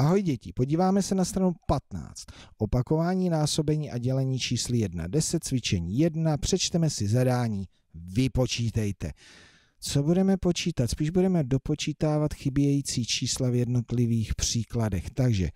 Ahoj děti, podíváme se na stranu 15. Opakování násobení a dělení čísly 1, 10, cvičení 1, přečteme si zadání, vypočítejte. Co budeme počítat? Spíš budeme dopočítávat chybějící čísla v jednotlivých příkladech. Takže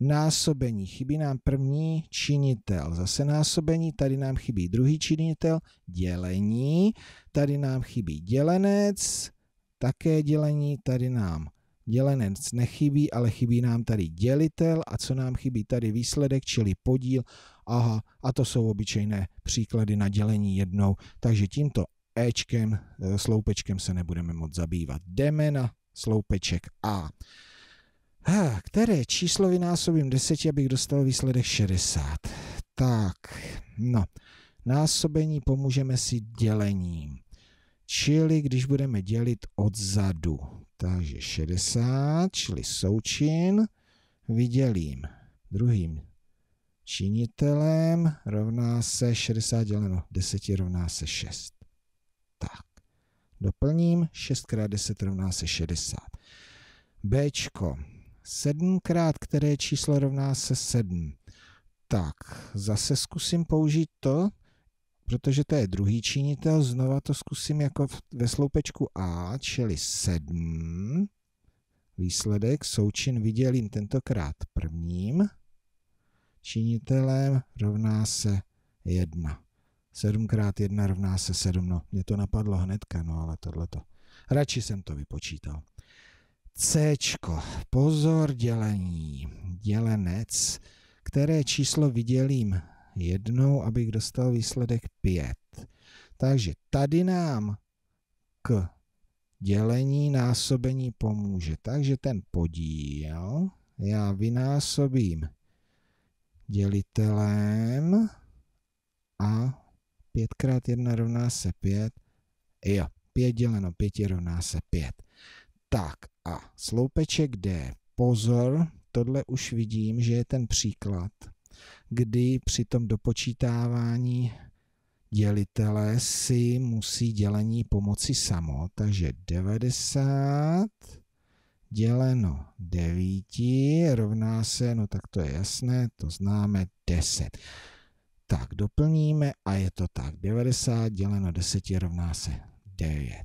násobení, chybí nám první činitel, zase násobení, tady nám chybí druhý činitel, dělení, tady nám chybí dělenec, také dělení, tady nám Dělenec nechybí, ale chybí nám tady dělitel a co nám chybí tady výsledek, čili podíl. Aha, a to jsou obyčejné příklady na dělení jednou, takže tímto Ečkem, eh, sloupečkem se nebudeme moc zabývat. Jdeme na sloupeček A. Které číslo vynásobím 10, abych dostal výsledek 60? Tak, no, násobení pomůžeme si dělením. Čili když budeme dělit odzadu. Takže 60, čili součin, vydělím druhým činitelem, rovná se 60 děleno 10 rovná se 6. Tak, doplním 6 x 10 rovná se 60. B, 7 krát které číslo rovná se 7. Tak, zase zkusím použít to, protože to je druhý činitel, znova to zkusím jako ve sloupečku A, čili 7. Výsledek součin vydělím tentokrát prvním činitelem rovná se 1. 7 krát 1 rovná se 7. No, mě to napadlo hnedka, no ale tohleto. Radši jsem to vypočítal. C. Pozor dělení. Dělenec. Které číslo vydělím jednou, abych dostal výsledek 5. Takže tady nám k dělení násobení pomůže. Takže ten podíl já vynásobím dělitelem a 5 x 1 rovná se 5. Jo, 5 děleno 5 rovná se 5. Tak a sloupeček D. Pozor, tohle už vidím, že je ten příklad kdy při tom dopočítávání dělitele si musí dělení pomoci samo. Takže 90 děleno 9 rovná se, no tak to je jasné, to známe 10. Tak doplníme a je to tak. 90 děleno 10 rovná se 9.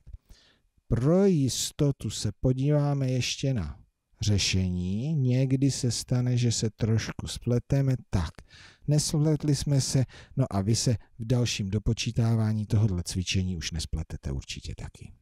Pro jistotu se podíváme ještě na řešení. Někdy se stane, že se trošku spleteme, tak, nespletli jsme se, no a vy se v dalším dopočítávání tohohle cvičení už nespletete určitě taky.